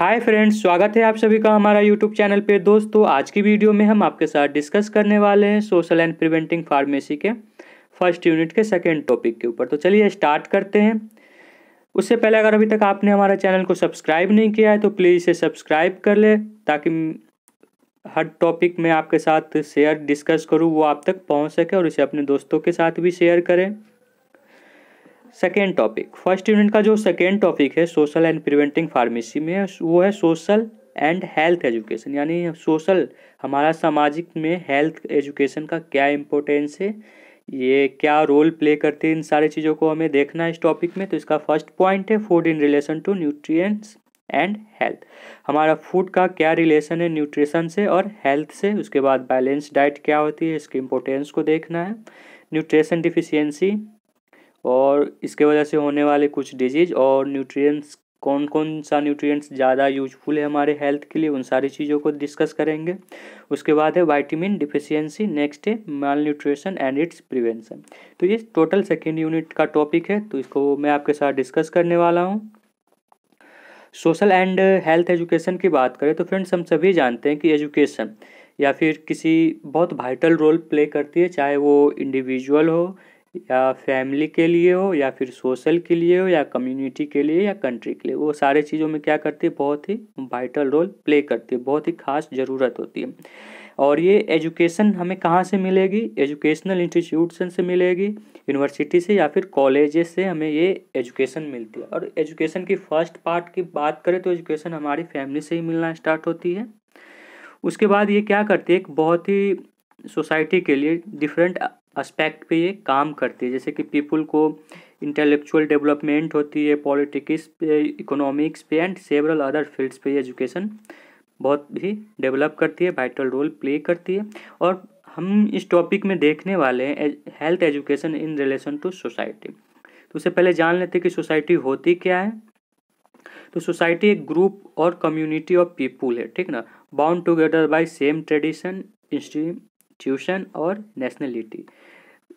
hi friends स्वागत है आप सभी का हमारा यूट्यूब चैनल पे दोस्तों आज की वीडियो में हम आपके साथ डिस्कस करने वाले हैं सोशल एंड प्रिवेंटिंग फार्मेसी के फर्स्ट यूनिट के सेकेंड टॉपिक के ऊपर तो चलिए स्टार्ट करते हैं उससे पहले अगर अभी तक आपने हमारा चैनल को सब्सक्राइब नहीं किया है तो प्लीज़ इसे सब्सक्राइब कर ले ताकि हर टॉपिक में आपके साथ शेयर डिस्कस करूँ वो आप तक पहुँच सके और इसे अपने दोस्तों के साथ भी शेयर करें सेकेंड टॉपिक फर्स्ट यूनिट का जो सेकेंड टॉपिक है सोशल एंड प्रिवेंटिंग फार्मेसी में वो है सोशल एंड हेल्थ एजुकेशन यानी सोशल हमारा सामाजिक में हेल्थ एजुकेशन का क्या इम्पोर्टेंस है ये क्या रोल प्ले करते हैं इन सारी चीज़ों को हमें देखना है इस टॉपिक में तो इसका फर्स्ट पॉइंट है food in relation to nutrients and health हमारा फूड का क्या रिलेशन है न्यूट्रिशन से और हेल्थ से उसके बाद बैलेंस डाइट क्या होती है इसके इम्पोर्टेंस को देखना है न्यूट्रिशन डिफिशियंसी और इसके वजह से होने वाले कुछ डिजीज़ और न्यूट्रिएंट्स कौन कौन सा न्यूट्रिएंट्स ज़्यादा यूजफुल है हमारे हेल्थ के लिए उन सारी चीज़ों को डिस्कस करेंगे उसके बाद है वाइटामिन डिफिशियंसी नेक्स्ट है malnutrition and its prevention तो ये टोटल सेकेंड यूनिट का टॉपिक है तो इसको मैं आपके साथ डिस्कस करने वाला हूँ सोशल एंड हेल्थ एजुकेशन की बात करें तो फ्रेंड्स हम सभी जानते हैं कि एजुकेशन या फिर किसी बहुत वाइटल रोल प्ले करती है चाहे वो इंडिविजुअल हो या फैमिली के लिए हो या फिर सोशल के लिए हो या कम्युनिटी के लिए या कंट्री के लिए वो सारे चीज़ों में क्या करती है बहुत ही वाइटल रोल प्ले करती है बहुत ही खास ज़रूरत होती है और ये एजुकेशन हमें कहाँ से मिलेगी एजुकेशनल इंस्टीट्यूशन से मिलेगी यूनिवर्सिटी से या फिर कॉलेजेस से हमें ये एजुकेशन मिलती है और एजुकेशन की फर्स्ट पार्ट की बात करें तो एजुकेशन हमारी फैमिली से ही मिलना स्टार्ट होती है उसके बाद ये क्या करती है एक बहुत ही सोसाइटी के लिए डिफरेंट एस्पेक्ट पे ये काम करती है जैसे कि पीपल को इंटेलेक्चुअल डेवलपमेंट होती है पॉलिटिक्स पे इकोनॉमिक्स पे एंड सेवरल अदर फील्ड्स पे एजुकेशन बहुत ही डेवलप करती है वाइटल रोल प्ले करती है और हम इस टॉपिक में देखने वाले हैं health education in relation to society तो उससे पहले जान लेते हैं कि सोसाइटी होती क्या है तो सोसाइटी एक ग्रुप और कम्युनिटी ऑफ पीपुल है ठीक ना bound together by same tradition institution और नेशनलिटी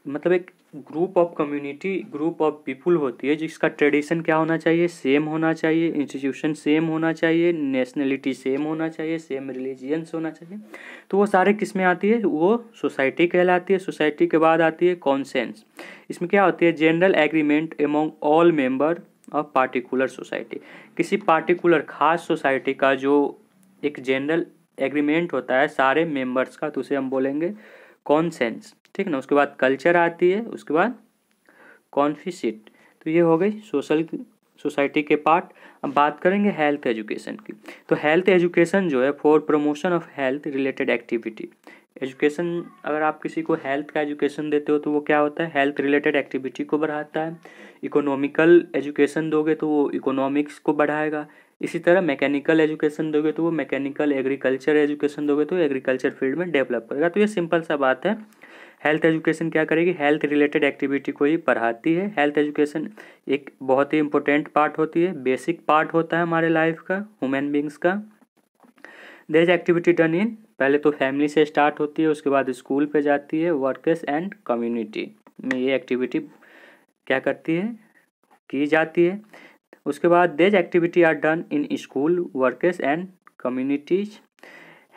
मतलब एक group of community group of people होती है जिसका ट्रेडिशन क्या होना चाहिए सेम होना चाहिए इंस्टीट्यूशन सेम होना चाहिए नेशनलिटी सेम होना चाहिए सेम रिलीजियंस होना चाहिए तो वो सारे किस में आती है वो सोसाइटी कहलाती है सोसाइटी के बाद आती है कॉन्सेंस इसमें क्या होती है general agreement among all member of particular society किसी पार्टिकुलर खास सोसाइटी का जो एक जनरल एग्रीमेंट होता है सारे मेंबर्स का तो उसे हम बोलेंगे कॉन्सेंस ठीक है ना उसके बाद कल्चर आती है उसके बाद कॉन्फिसिट तो ये हो गई सोशल सोसाइटी के पार्ट अब बात करेंगे हेल्थ एजुकेशन की तो हेल्थ एजुकेशन जो है for promotion of health related activity education अगर आप किसी को हेल्थ का एजुकेशन देते हो तो वो क्या होता है हेल्थ रिलेटेड एक्टिविटी को बढ़ाता है इकोनॉमिकल एजुकेशन दोगे तो वो इकोनॉमिक्स को बढ़ाएगा इसी तरह मैकेनिकल एजुकेशन दोगे तो वो मैकेनिकल एग्रीकल्चर एजुकेशन दोगे तो एग्रीकल्चर फील्ड में डेवलप करेगा तो ये सिंपल सा बात है हेल्थ एजुकेशन क्या करेगी हेल्थ रिलेटेड एक्टिविटी को ही पढ़ाती है हेल्थ एजुकेशन एक बहुत ही इंपॉर्टेंट पार्ट होती है बेसिक पार्ट होता है हमारे लाइफ का ह्यूमन बींग्स का there is activity done in पहले तो फैमिली से स्टार्ट होती है उसके बाद स्कूल पे जाती है वर्कर्स एंड कम्युनिटी में ये एक्टिविटी क्या करती है की जाती है उसके बाद these activity are done in school workers and communities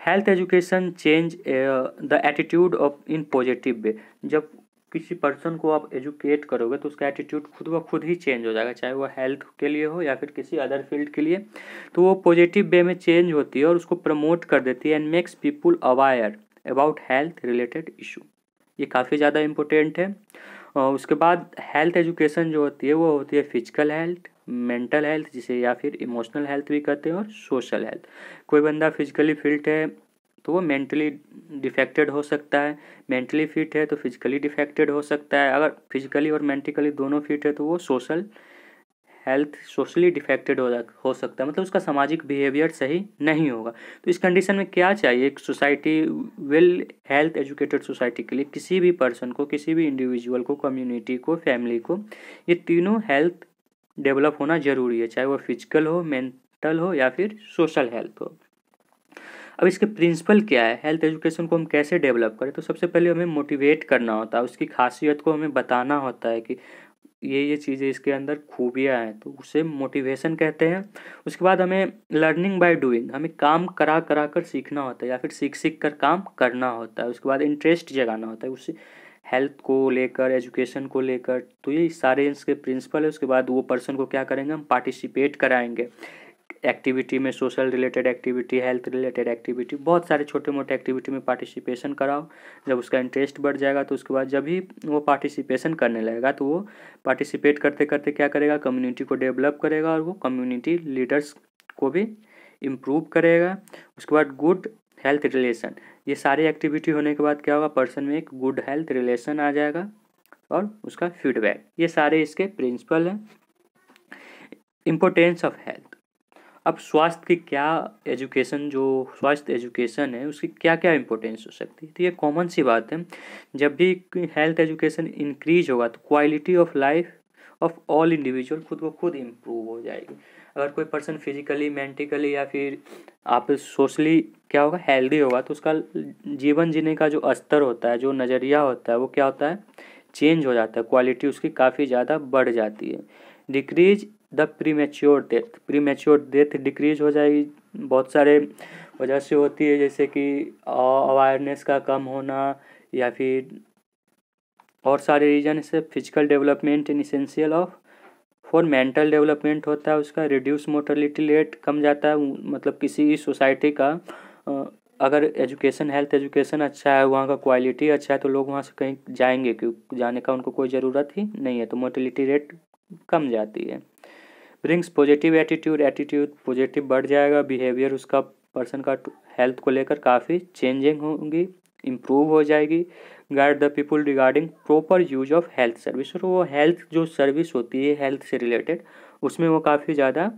health education change the attitude of in positive way जब किसी पर्सन को आप एजुकेट करोगे तो उसका एटीट्यूड खुद ब खुद ही चेंज हो जाएगा चाहे वो हेल्थ के लिए हो या फिर किसी अदर फील्ड के लिए तो वो पॉजिटिव वे में चेंज होती है और उसको प्रमोट कर देती है and makes people aware about health related issue ये काफ़ी ज़्यादा इम्पोर्टेंट है उसके बाद हेल्थ एजुकेशन जो होती है वो होती है फिजिकल हेल्थ मेंटल हेल्थ जिसे या फिर इमोशनल हेल्थ भी कहते हैं और सोशल हेल्थ कोई बंदा फिजिकली फिट है तो वो मेंटली डिफेक्टेड हो सकता है मेंटली फिट है तो फिजिकली डिफेक्टेड हो सकता है अगर फिजिकली और मेंटिकली दोनों फिट है तो वो सोशल हेल्थ सोशली डिफेक्टेड हो जा हो सकता है मतलब उसका सामाजिक बिहेवियर सही नहीं होगा तो इस कंडीशन में क्या चाहिए एक society well health educated society के लिए किसी भी पर्सन को किसी भी इंडिविजुअल को कम्युनिटी को फैमिली को ये तीनों हेल्थ डेवलप होना जरूरी है चाहे वो फिजिकल हो मेंटल हो या फिर सोशल हेल्थ हो अब इसके प्रिंसिपल क्या है हेल्थ एजुकेशन को हम कैसे डेवलप करें तो सबसे पहले हमें मोटिवेट करना होता है उसकी खासियत को हमें बताना होता है कि ये ये चीज़ें इसके अंदर खूबियाँ हैं तो उसे मोटिवेशन कहते हैं उसके बाद हमें लर्निंग बाय डूइंग हमें काम करा करा कर सीखना होता है या फिर सीख सीख कर काम करना होता है उसके बाद इंटरेस्ट जगाना होता है उससे हेल्थ को लेकर एजुकेशन को लेकर तो ये सारे इसके प्रिंसिपल है उसके बाद वो पर्सन को क्या करेंगे हम पार्टिसिपेट कराएंगे एक्टिविटी में social related activity health related activity बहुत सारे छोटे मोटे एक्टिविटी में पार्टिसिपेशन कराओ जब उसका इंटरेस्ट बढ़ जाएगा तो उसके बाद जब भी वो पार्टिसिपेशन करने लगेगा तो वो पार्टिसिपेट करते करते क्या करेगा कम्युनिटी को डेवलप करेगा और वो कम्युनिटी लीडर्स को भी इम्प्रूव करेगा उसके बाद गुड हेल्थ रिलेशन ये सारी एक्टिविटी होने के बाद क्या होगा पर्सन में एक गुड हेल्थ रिलेशन आ जाएगा और उसका फीडबैक ये सारे इसके प्रिंसिपल हैं इम्पोर्टेंस ऑफ हेल्थ अब स्वास्थ्य की क्या एजुकेशन जो स्वास्थ्य एजुकेशन है उसकी क्या क्या इंपॉर्टेंस हो सकती है तो ये कॉमन सी बात है जब भी हेल्थ एजुकेशन इंक्रीज होगा तो quality of life of all individual खुद को खुद इम्प्रूव हो जाएगी अगर कोई पर्सन फिजिकली मेंटिकली या फिर आप सोशली क्या होगा हेल्दी होगा तो उसका जीवन जीने का जो स्तर होता है जो नज़रिया होता है वो क्या होता है चेंज हो जाता है क्वालिटी उसकी काफ़ी ज़्यादा बढ़ जाती है decrease the premature death premature death decrease हो जाएगी बहुत सारे वजह से होती है जैसे कि अवेयरनेस का कम होना या फिर और सारे रीजन से physical development in essential of for mental development होता है उसका रिड्यूस मोटलिटी रेट कम जाता है मतलब किसी सोसाइटी का अगर एजुकेशन हेल्थ एजुकेशन अच्छा है वहाँ का क्वालिटी अच्छा है तो लोग वहाँ से कहीं जाएंगे क्यों जाने का उनको कोई ज़रूरत ही नहीं है तो मोटिलिटी रेट कम जाती है brings positive attitude attitude positive बढ़ जाएगा बिहेवियर उसका पर्सन का हेल्थ को लेकर काफ़ी चेंजिंग होंगी इम्प्रूव हो जाएगी guide the people regarding proper use of health service और वो हेल्थ जो सर्विस होती है हेल्थ से रिलेटेड उसमें वो काफ़ी ज़्यादा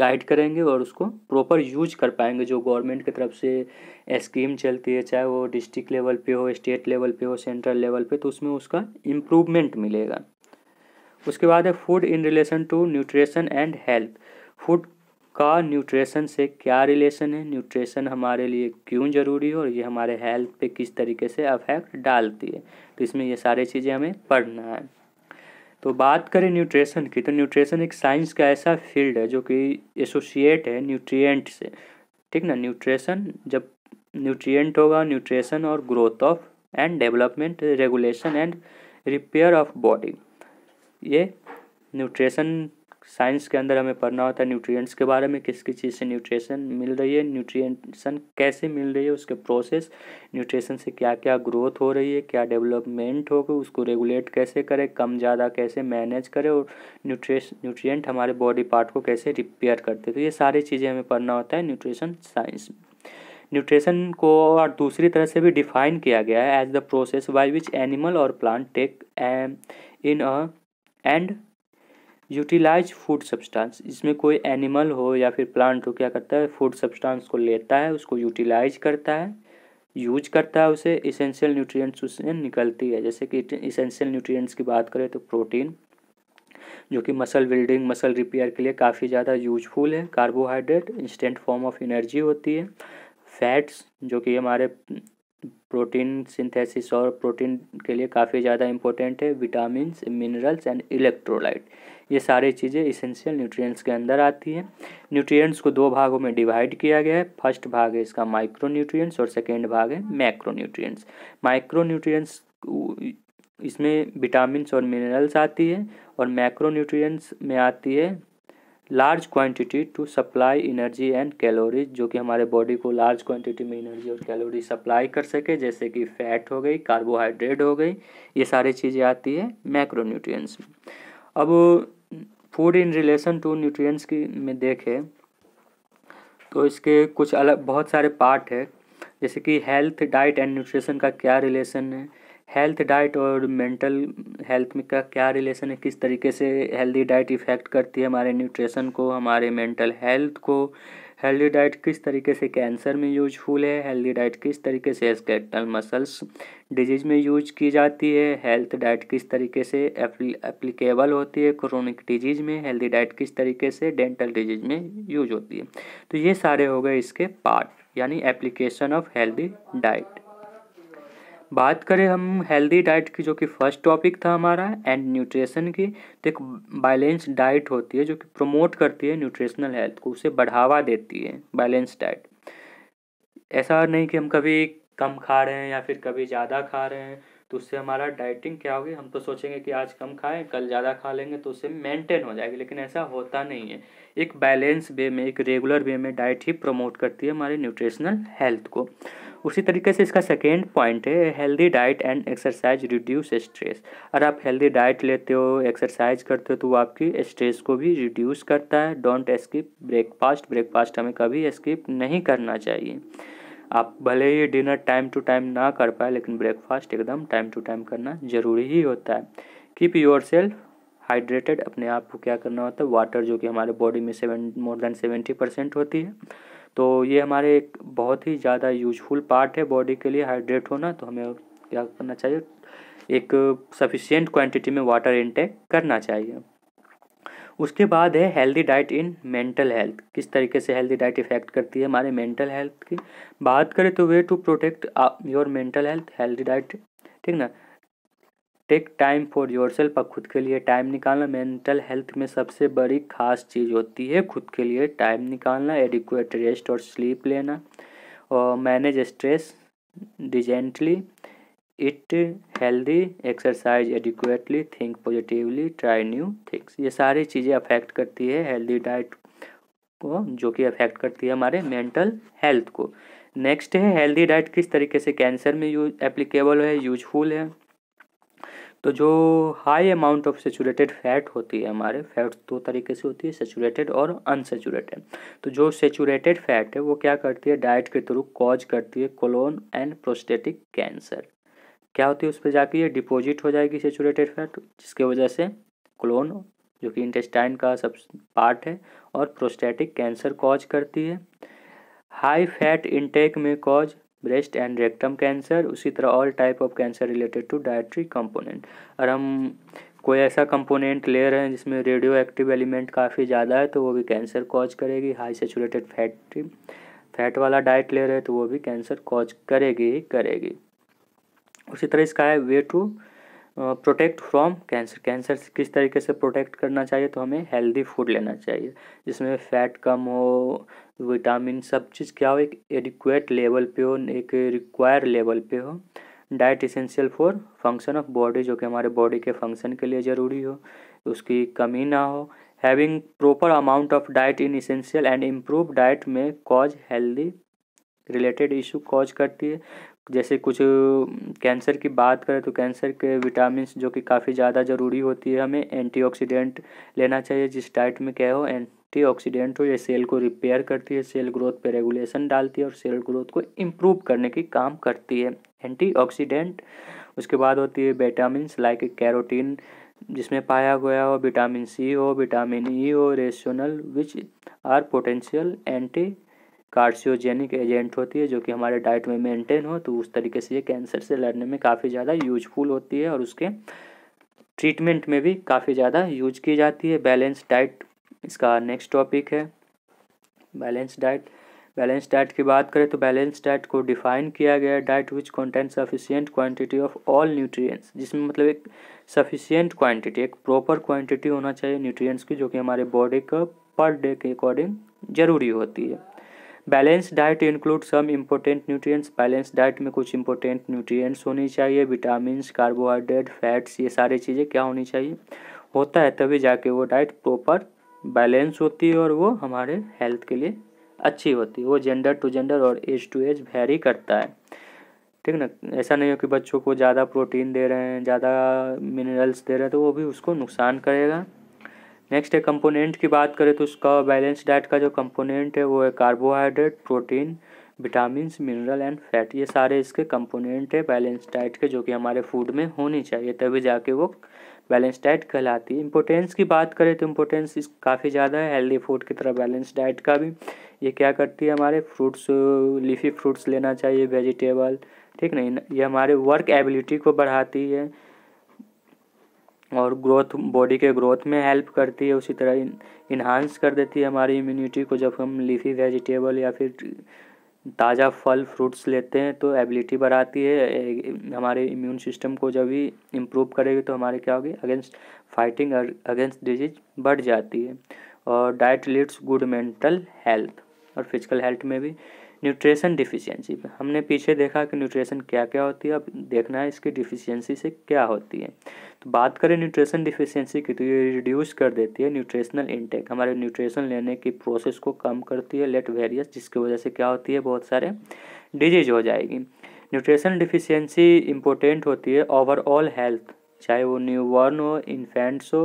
गाइड करेंगे और उसको प्रॉपर यूज कर पाएंगे जो गवर्नमेंट की तरफ से स्कीम चलती है चाहे वो डिस्ट्रिक्ट लेवल पे हो स्टेट लेवल पे हो सेंट्रल लेवल पे तो उसमें उसका इम्प्रूवमेंट मिलेगा उसके बाद है food in relation to nutrition and health food का न्यूट्रिशन से क्या रिलेशन है न्यूट्रिशन हमारे लिए क्यों ज़रूरी है और ये हमारे हेल्थ पे किस तरीके से अफेक्ट डालती है तो इसमें ये सारी चीज़ें हमें पढ़ना है तो बात करें न्यूट्रिशन की तो न्यूट्रिशन एक साइंस का ऐसा फील्ड है जो कि एसोसिएट है न्यूट्रिएंट से ठीक ना न्यूट्रिशन जब न्यूट्रिएंट होगा न्यूट्रिशन और growth of and development regulation and repair of body ये न्यूट्रिशन साइंस के अंदर हमें पढ़ना होता है न्यूट्रिएंट्स के बारे में किस किस चीज़ से न्यूट्रिशन मिल रही है न्यूट्रिएशन कैसे मिल रही है उसके प्रोसेस न्यूट्रिशन से क्या क्या ग्रोथ हो रही है क्या डेवलपमेंट होगा उसको रेगुलेट कैसे करें कम ज़्यादा कैसे मैनेज करें और न्यूट्रेश न्यूट्रियट हमारे बॉडी पार्ट को कैसे रिपेयर करते तो ये सारी चीज़ें हमें पढ़ना होता है न्यूट्रिशन साइंस न्यूट्रेशन न्यूट्रिशन को और दूसरी तरह से भी डिफाइन किया गया है as the process by which animal और plant take in a and utilize food substance इसमें कोई एनिमल हो या फिर प्लांट हो क्या करता है फूड सब्सटेंस को लेता है उसको यूटिलाइज करता है यूज करता है उसे इसेंशियल न्यूट्रिएंट्स उससे निकलती है जैसे कि इसेंशियल न्यूट्रिएंट्स की बात करें तो प्रोटीन जो कि मसल बिल्डिंग मसल रिपेयर के लिए काफ़ी ज़्यादा यूजफुल है carbohydrate instant form of energy होती है फैट्स जो कि हमारे प्रोटीन सिंथेसिस और प्रोटीन के लिए काफ़ी ज़्यादा इम्पोर्टेंट है विटामिन मिनरल्स एंड इलेक्ट्रोलाइट ये सारी चीज़ें इसेंशियल न्यूट्रिएंट्स के अंदर आती हैं न्यूट्रिएंट्स को दो भागों में डिवाइड किया गया है फर्स्ट भाग है इसका माइक्रो न्यूट्रिएंट्स और सेकेंड भाग है मैक्रो न्यूट्रियस माइक्रो न्यूट्रियस इसमें विटामिन और मिनरल्स आती है और मैक्रो न्यूट्रियस में आती है large quantity to supply energy and calories जो कि हमारे बॉडी को लार्ज क्वांटिटी में एनर्जी और कैलोरी सप्लाई कर सके जैसे कि फैट हो गई कार्बोहाइड्रेट हो गई ये सारी चीज़ें आती है मैक्रोन्यूट्रिएंट्स में अब food in relation to nutrients की में देखें तो इसके कुछ अलग बहुत सारे पार्ट है जैसे कि हेल्थ डाइट एंड न्यूट्रिशन का क्या रिलेशन है हेल्थ डाइट और मेंटल हेल्थ में का क्या रिलेशन है किस तरीके से हेल्दी डाइट इफ़ेक्ट करती है हमारे न्यूट्रिशन को हमारे मेंटल हेल्थ को हेल्दी डाइट किस तरीके से कैंसर में यूजफुल है हेल्दी डाइट किस तरीके से स्केटल मसल्स डिजीज़ में यूज की जाती है हेल्थ डाइट किस तरीके से एप्लीकेबल होती है क्रोनिक डिजीज़ में हेल्दी डाइट किस तरीके से डेंटल डिजीज़ में यूज होती है तो ये सारे हो गए इसके पार्ट यानी एप्लीकेशन ऑफ हेल्दी डाइट बात करें हम हेल्दी डाइट की जो कि फर्स्ट टॉपिक था हमारा एंड न्यूट्रिशन की तो एक बैलेंस डाइट होती है जो कि प्रमोट करती है न्यूट्रिशनल हेल्थ को उसे बढ़ावा देती है बैलेंस डाइट ऐसा नहीं कि हम कभी कम खा रहे हैं या फिर कभी ज़्यादा खा रहे हैं तो उससे हमारा डाइटिंग क्या होगी हम तो सोचेंगे कि आज कम खाएं कल ज़्यादा खा लेंगे तो उससे मेंटेन हो जाएगी लेकिन ऐसा होता नहीं है एक बैलेंस वे में एक रेगुलर वे में डाइट ही प्रमोट करती है हमारे न्यूट्रिशनल हेल्थ को उसी तरीके से इसका सेकेंड पॉइंट है healthy diet and exercise reduce stress अगर आप हेल्दी डाइट लेते हो एक्सरसाइज करते हो तो वो आपकी स्ट्रेस को भी रिड्यूस करता है डोंट स्किप ब्रेकफास्ट ब्रेकफास्ट हमें कभी स्किप नहीं करना चाहिए आप भले ही डिनर टाइम टू टाइम ना कर पाए लेकिन ब्रेकफास्ट एकदम टाइम टू टाइम करना ज़रूरी ही होता है कीप योर सेल्फ हाइड्रेटेड अपने आप को क्या करना होता है वाटर जो कि हमारे बॉडी में सेवन मोर देन सेवेंटी परसेंट होती है तो ये हमारे एक बहुत ही ज़्यादा यूजफुल पार्ट है बॉडी के लिए हाइड्रेट होना तो हमें क्या करना चाहिए एक सफिशियंट क्वांटिटी में वाटर इनटेक करना चाहिए उसके बाद है healthy diet in mental health किस तरीके से हेल्दी डाइट इफेक्ट करती है हमारे मेंटल हेल्थ की बात करें तो way to protect your mental health healthy diet ठीक ना take time for yourself और खुद के लिए टाइम निकालना मेंटल हेल्थ में सबसे बड़ी खास चीज़ होती है खुद के लिए टाइम निकालना एडिकुएट रेस्ट और स्लीप लेना और manage stress diligently eat healthy exercise adequately think positively try new things ये सारी चीज़ें अफेक्ट करती है हेल्दी डाइट को जो कि अफेक्ट करती है हमारे मेंटल हेल्थ को नेक्स्ट है हेल्दी डाइट किस तरीके से कैंसर में यूज एप्लीकेबल है यूजफुल है तो जो high amount of saturated fat होती है हमारे फैट दो तरीके से होती है सेचूरेटेड और अनसेचूरेटेड तो जो सेचूरेटेड फैट है वो क्या करती है डाइट के थ्रू कॉज करती है कोलोन एंड प्रोस्टेटिक कैंसर क्या होती है उस पर जाके ये डिपॉजिट हो जाएगी सेचूरेटेड फैट जिसके वजह से कोलोन जो कि इंटेस्टाइन का सब पार्ट है और प्रोस्टेटिक कैंसर कॉज करती है हाई फैट इंटेक में cause breast and rectum cancer उसी तरह all type of cancer related to dietary component और हम कोई ऐसा कंपोनेंट ले रहे हैं जिसमें रेडियो एक्टिव एलिमेंट काफ़ी ज़्यादा है तो वो भी कैंसर कॉज करेगी हाई सेचुरेटेड फैट फैट वाला डाइट ले रहे हैं तो वो भी कैंसर कॉज करेगी ही करेगी उसी तरह इसका है way to protect from cancer cancer से किस तरीके से प्रोटेक्ट करना चाहिए तो हमें हेल्दी फूड लेना चाहिए जिसमें फैट कम हो विटामिन सब चीज़ क्या हो एक एडिक्वेट लेवल पे हो एक रिक्वायर लेवल पे हो diet essential for function of body जो कि हमारे बॉडी के फंक्शन के लिए ज़रूरी हो उसकी कमी ना हो having proper amount of diet in essential and improve diet में cause healthy related issue cause करती है जैसे कुछ कैंसर की बात करें तो कैंसर के विटामिन जो कि काफ़ी ज़्यादा ज़रूरी होती है हमें एंटीऑक्सीडेंट लेना चाहिए जिस डाइट में क्या हो एंड एंटीऑक्सीडेंट हो या सेल को रिपेयर करती है सेल ग्रोथ पे रेगुलेशन डालती है और सेल ग्रोथ को इम्प्रूव करने की काम करती है एंटीऑक्सीडेंट उसके बाद होती है विटामिन लाइक कैरोटीन जिसमें पाया गया हो विटामिन सी हो विटामिन ई e हो rational which are potential anti carcinogenic agent होती है जो कि हमारे डाइट में मेंटेन हो तो उस तरीके से ये कैंसर से लड़ने में काफ़ी ज़्यादा यूजफुल होती है और उसके ट्रीटमेंट में भी काफ़ी ज़्यादा यूज की जाती है बैलेंस डाइट इसका नेक्स्ट टॉपिक है बैलेंस डाइट बैलेंस डाइट की बात करें तो बैलेंस डाइट को डिफाइन किया गया diet which content sufficient quantity of all nutrients जिसमें मतलब एक सफिशियंट क्वांटिटी एक प्रॉपर क्वांटिटी होना चाहिए न्यूट्रिएंट्स की जो कि हमारे बॉडी का पर डे के अकॉर्डिंग ज़रूरी होती है balance diet include some important nutrients balance diet में कुछ इंपॉर्टेंट न्यूट्रिएंट्स होनी चाहिए विटामिन कार्बोहाइड्रेट फैट्स ये सारी चीज़ें क्या होनी चाहिए होता है तभी जाके वो डाइट प्रॉपर बैलेंस होती है और वो हमारे हेल्थ के लिए अच्छी होती है वो जेंडर टू जेंडर और एज टू एज वेरी करता है ठीक ना ऐसा नहीं हो कि बच्चों को ज़्यादा प्रोटीन दे रहे हैं ज़्यादा मिनरल्स दे रहे हैं तो वो भी उसको नुकसान करेगा नेक्स्ट है कंपोनेंट की बात करें तो उसका बैलेंस डाइट का जो कंपोनेंट है वो है carbohydrate protein vitamin mineral and fat ये सारे इसके कंपोनेंट है बैलेंस डाइट के जो कि हमारे फूड में होनी चाहिए तभी जाके वो बैलेंस डाइट कहलाती है इम्पोर्टेंस की बात करें तो इम्पोर्टेंस इस काफ़ी ज़्यादा है हेल्दी फूड की तरह बैलेंस डाइट का भी ये क्या करती है हमारे फ्रूट्स लीफी फ्रूट्स लेना चाहिए वेजिटेबल ठीक नहीं ये हमारे वर्क एबिलिटी को बढ़ाती है और ग्रोथ बॉडी के ग्रोथ में हेल्प करती है उसी तरह इन्हांस कर देती है हमारी इम्यूनिटी को जब हम लीफी वेजिटेबल या फिर ताज़ा फल फ्रूट्स लेते हैं तो एबिलिटी बढ़ाती है हमारे इम्यून सिस्टम को जब भी इम्प्रूव करेगी तो हमारे क्या होगी अगेंस्ट फाइटिंग अगेंस्ट डिजीज बढ़ जाती है और diet leads good mental health और फिजिकल हेल्थ में भी न्यूट्रिशन डिफिशियंसी पे हमने पीछे देखा कि न्यूट्रिशन क्या क्या होती है अब देखना है इसकी डिफिशियंसी से क्या होती है तो बात करें न्यूट्रिशन डिफिशियंसी की तो ये रिड्यूस कर देती है न्यूट्रिशनल इनटेक हमारे न्यूट्रिशन लेने की प्रोसेस को कम करती है लेट वेरियस जिसकी वजह से क्या होती है बहुत सारे डिजीज हो जाएगी न्यूट्रिशन डिफिशियंसी इम्पोर्टेंट होती है ओवरऑल हेल्थ चाहे वो न्यूबॉर्न हो इन्फेंट्स हो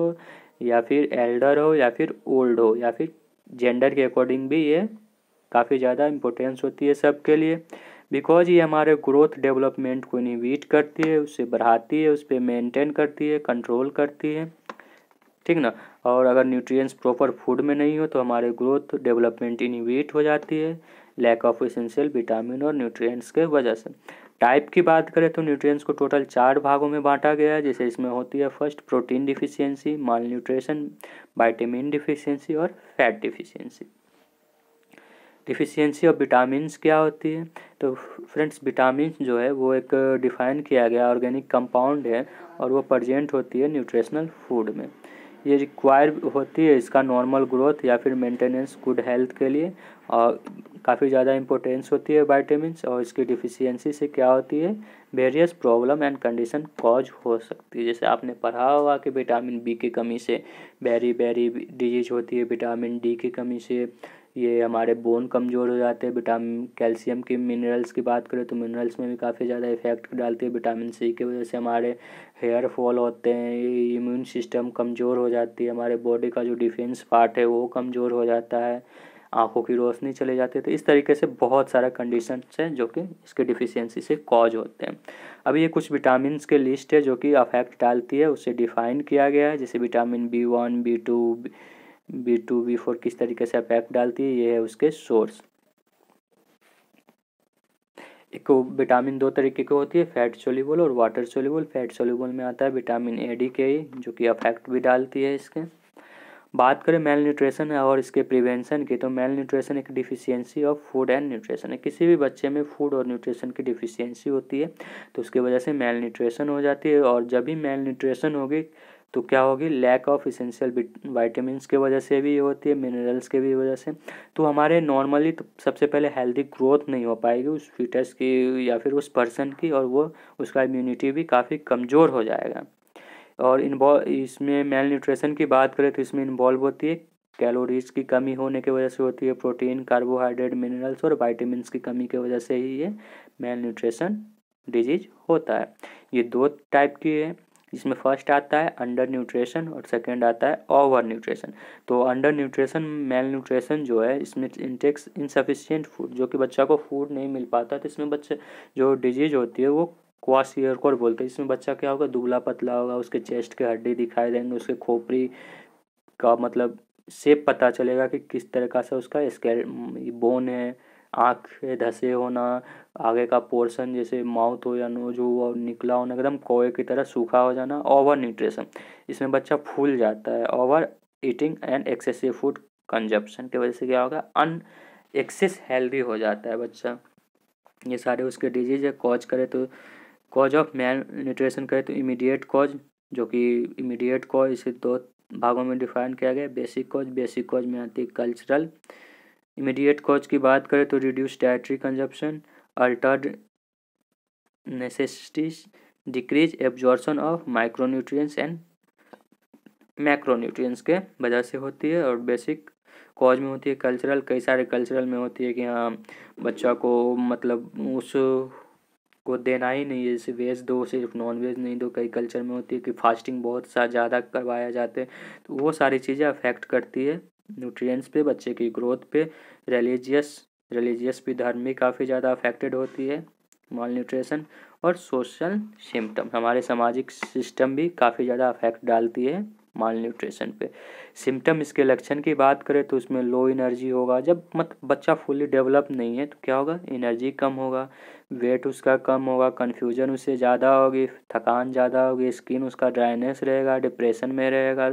या फिर एल्डर हो या फिर ओल्ड हो या फिर जेंडर के अकॉर्डिंग भी ये काफ़ी ज़्यादा इम्पोर्टेंस होती है सबके लिए बिकॉज ये हमारे ग्रोथ डेवलपमेंट को इनिवीट करती है उसे बढ़ाती है उस पर मेनटेन करती है कंट्रोल करती है ठीक ना और अगर न्यूट्रिएंट्स प्रॉपर फूड में नहीं हो तो हमारे ग्रोथ डेवलपमेंट इनहिबिट हो जाती है लैक ऑफ इसेंशियल विटामिन और न्यूट्रिएंट्स के वजह से टाइप की बात करें तो न्यूट्रिएंट्स को टोटल चार भागों में बांटा गया है जैसे इसमें होती है first protein deficiency malnutrition vitamin deficiency और fat deficiency deficiency of vitamin क्या होती है तो फ्रेंड्स विटामिन जो है वो एक डिफाइन किया गया ऑर्गेनिक कंपाउंड है और वो प्रजेंट होती है न्यूट्रिशनल फूड में ये रिक्वायर होती है इसका नॉर्मल ग्रोथ या फिर मेंटेनेंस गुड हेल्थ के लिए और काफ़ी ज़्यादा इंपॉर्टेंस होती है वाइटामिन और इसकी डिफिशियंसी से क्या होती है various problem and condition cause हो सकती है जैसे आपने पढ़ा हुआ कि विटामिन बी की कमी से बैरी बैरी डिजीज होती है विटामिन डी की कमी से ये हमारे बोन कमज़ोर हो जाते हैं विटामिन कैल्शियम की मिनरल्स की बात करें तो मिनरल्स में भी काफ़ी ज़्यादा इफेक्ट डालती है विटामिन सी की वजह से हमारे हेयर फॉल होते हैं इम्यून सिस्टम कमज़ोर हो जाती है हमारे बॉडी का जो डिफेंस पार्ट है वो कमज़ोर हो जाता है आंखों की रोशनी चले जाती है तो इस तरीके से बहुत सारा कंडीशन है जो कि इसके डिफिशियंसी से कॉज होते हैं अभी ये कुछ विटामिन के लिस्ट है जो कि अफेक्ट डालती है उसे डिफाइन किया गया है जैसे vitamin B one B two B two B four किस तरीके से आप एक्ट डालती है ये है उसके सोर्स एक विटामिन दो तरीके की होती है फैट सोल्यूबल और वाटर सोल्यूबल फैट सोल्यूबल में आता है विटामिन ए डी के ही जो कि अफेक्ट भी डालती है इसके बात करें मेल न्यूट्रेशन और इसके प्रिवेंशन की तो मेल न्यूट्रेशन एक deficiency of food and nutrition है किसी भी बच्चे में फूड और न्यूट्रेशन की डिफिशियंसी होती है तो उसकी वजह से मेल न्यूट्रेशन हो जाती है और जब भी मेल न्यूट्रेशन होगी तो क्या होगी लैक ऑफ इसेंशियल वाइटामस के वजह से भी ये होती है मिनरल्स के भी वजह से तो हमारे नॉर्मली तो सबसे पहले हेल्दी ग्रोथ नहीं हो पाएगी उस फीटस की या फिर उस पर्सन की और वो उसका इम्यूनिटी भी काफ़ी कमज़ोर हो जाएगा और इन्वॉल्व इसमें मेल न्यूट्रिशन की बात करें तो इसमें इन्वॉल्व होती है कैलोरीज की कमी होने की वजह से होती है प्रोटीन कार्बोहाइड्रेट मिनरल्स और वाइटामस की कमी की वजह से ही ये मेल न्यूट्रिशन डिजीज होता है ये दो टाइप की है जिसमें फर्स्ट आता है अंडर न्यूट्रिशन और सेकंड आता है ओवर न्यूट्रिशन तो अंडर न्यूट्रिशन मेल न्यूट्रिशन जो है इसमें इंटेक्स इनसफिशियंट फूड जो कि बच्चा को फूड नहीं मिल पाता तो इसमें बच्चे जो डिजीज होती है वो क्वासियरकोर बोलते हैं इसमें बच्चा क्या होगा दुबला पतला होगा उसके चेस्ट के हड्डी दिखाई देंगे उसके खोपड़ी का मतलब सेप पता चलेगा कि किस तरह का सा उसका स्केल बोन है आँख धसे होना आगे का पोर्शन जैसे माउथ हो या नोज हो वो निकला होना एकदम कोए की तरह सूखा हो जाना ओवर न्यूट्रिशन इसमें बच्चा फूल जाता है over eating and excessive food consumption की वजह से क्या होगा अन एक्सेस हेल्दी हो जाता है बच्चा ये सारे उसके डिजीज है कॉज करे तो कॉज ऑफ मैन न्यूट्रिशन करे तो इमीडिएट कॉज जो कि इमीडिएट कॉज इसे दो भागों में डिफाइन किया गया बेसिक कॉज बेसिक कॉज में आती है कल्चरल इमीडिएट कॉज की बात करें तो reduce dietary consumption altered necessities decrease absorption of micronutrients and macronutrients के वजह से होती है और बेसिक कॉज में होती है कल्चरल कई सारे कल्चरल में होती है कि हाँ बच्चा को मतलब उस को देना ही नहीं है जैसे वेज दो सिर्फ नॉन वेज नहीं दो तो कई कल्चर में होती है कि फास्टिंग बहुत सा ज़्यादा करवाया जाते हैं तो वो सारी चीज़ें अफेक्ट करती है न्यूट्रिएंट्स पे बच्चे की ग्रोथ पे रिलीजियस रिलीजियस भी धार्मिक काफ़ी ज़्यादा अफेक्टेड होती है मॉल न्यूट्रिशन और सोशल सिम्टम हमारे सामाजिक सिस्टम भी काफ़ी ज़्यादा अफेक्ट डालती है माल न्यूट्रिशन पे सिम्टम इसके लक्षण की बात करें तो उसमें लो एनर्जी होगा जब मत बच्चा फुली डेवलप नहीं है तो क्या होगा एनर्जी कम होगा वेट उसका कम होगा कन्फ्यूजन उसे ज़्यादा होगी थकान ज़्यादा होगी स्किन उसका ड्राइनेस रहेगा डिप्रेशन में रहेगा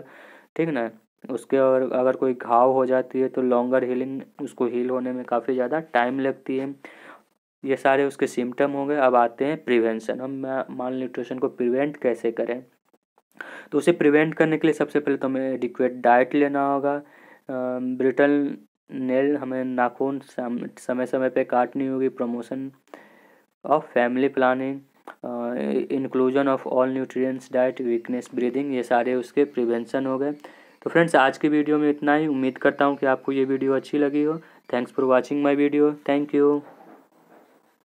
ठीक ना उसके और अगर कोई घाव हो जाती है तो लॉन्गर हीलिंग उसको हील होने में काफ़ी ज़्यादा टाइम लगती है ये सारे उसके सिम्टम होंगे अब आते हैं प्रिवेंशन हम माल न्यूट्रिशन को प्रिवेंट कैसे करें तो उसे प्रिवेंट करने के लिए सबसे पहले तो हमें रिक्वेट डाइट लेना होगा ब्रिटल नेल हमें नाखून समय समय पे काटनी होगी promotion of family planning inclusion of all nutrients diet weakness breathing ये सारे उसके प्रिवेंशन हो गए तो फ्रेंड्स आज की वीडियो में इतना ही उम्मीद करता हूँ कि आपको ये वीडियो अच्छी लगी हो thanks for watching my video thank you